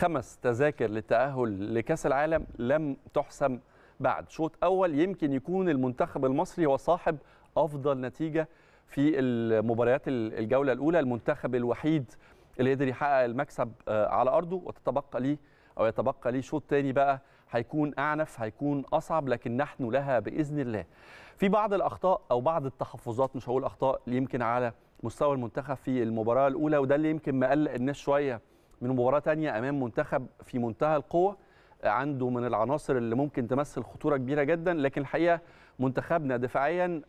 خمس تذاكر للتأهل لكأس العالم لم تحسم بعد شوط أول يمكن يكون المنتخب المصري هو صاحب أفضل نتيجة في المباريات الجولة الأولى المنتخب الوحيد اللي قدر يحقق المكسب آه، على أرضه وتتبقى ليه أو يتبقى ليه شوط تاني بقى هيكون أعنف هيكون أصعب لكن نحن لها بإذن الله في بعض الأخطاء أو بعض التحفظات مش هقول أخطاء يمكن على مستوى المنتخب في المباراة الأولى وده اللي يمكن مقلق الناس شوية من مباراه ثانيه امام منتخب في منتهى القوه عنده من العناصر اللي ممكن تمثل خطوره كبيره جدا لكن الحقيقه منتخبنا دفاعيا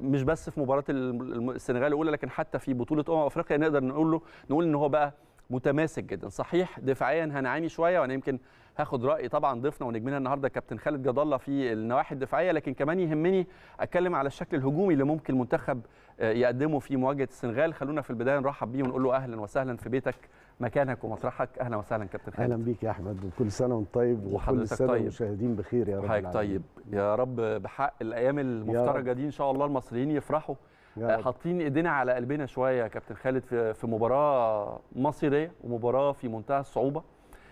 مش بس في مباراه السنغال الاولى لكن حتى في بطوله امم افريقيا نقدر نقول له نقول ان هو بقى متماسك جدا صحيح دفاعيا هنعاني شويه وانا يمكن هاخد راي طبعا ضيفنا ونجمنا النهارده كابتن خالد جد الله في النواحي الدفاعيه لكن كمان يهمني اتكلم على الشكل الهجومي اللي ممكن المنتخب يقدمه في مواجهه السنغال خلونا في البدايه نرحب بيه ونقول له اهلا وسهلا في بيتك مكانك ومطرحك اهلا وسهلا كابتن خالد اهلا بيك يا احمد وكل سنه وانت طيب وكل سنه طيب. بخير يا رب حضرتك طيب يا رب بحق الايام المفترجه دي ان شاء الله المصريين يفرحوا آه، حاطين ايدينا على قلبنا شويه يا كابتن خالد في, في مباراه مصيريه ومباراه في منتهى الصعوبه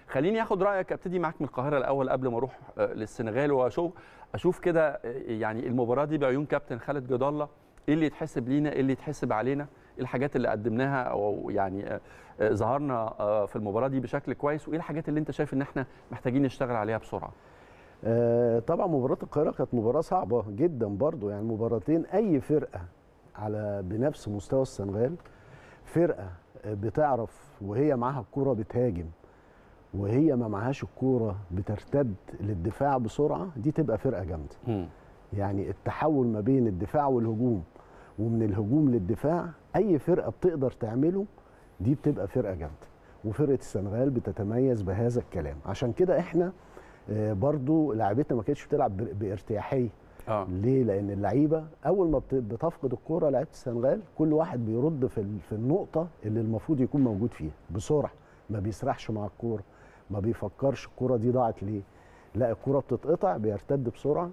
خليني اخد رايك ابتدي معاك من القاهره الاول قبل ما اروح آه، للسنغال واشوف اشوف كده آه، يعني المباراه دي بعيون كابتن خالد جد الله ايه اللي يتحسب لينا ايه اللي يتحسب علينا ايه الحاجات اللي قدمناها او يعني آه، آه، ظهرنا آه، في المباراه دي بشكل كويس وايه الحاجات اللي انت شايف ان احنا محتاجين نشتغل عليها بسرعه طبعا مباراه القاهره كانت مباراه صعبه جدا برضو يعني مباراتين اي فرقه على بنفس مستوى السنغال فرقه بتعرف وهي معاها الكوره بتهاجم وهي ما معهاش الكوره بترتد للدفاع بسرعه دي تبقى فرقه جامده يعني التحول ما بين الدفاع والهجوم ومن الهجوم للدفاع اي فرقه بتقدر تعمله دي بتبقى فرقه جامده وفرقه السنغال بتتميز بهذا الكلام عشان كده احنا آه، برضو لعبتنا ما كانتش بتلعب بارتياحيه آه. ليه لان اللعيبه اول ما بتفقد الكوره لعيبه السنغال كل واحد بيرد في في النقطه اللي المفروض يكون موجود فيها بسرعه ما بيسرحش مع الكوره ما بيفكرش الكوره دي ضاعت ليه لا الكوره بتتقطع بيرتد بسرعه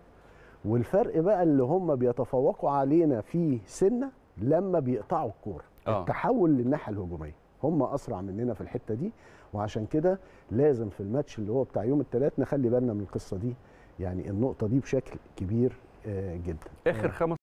والفرق بقى اللي هم بيتفوقوا علينا فيه سنه لما بيقطعوا الكوره آه. التحول للناحيه الهجوميه هم اسرع مننا في الحته دي وعشان كده لازم في الماتش اللي هو بتاع يوم الثلاث نخلي بالنا من القصه دي يعني النقطه دي بشكل كبير آه، جدا اخر خمس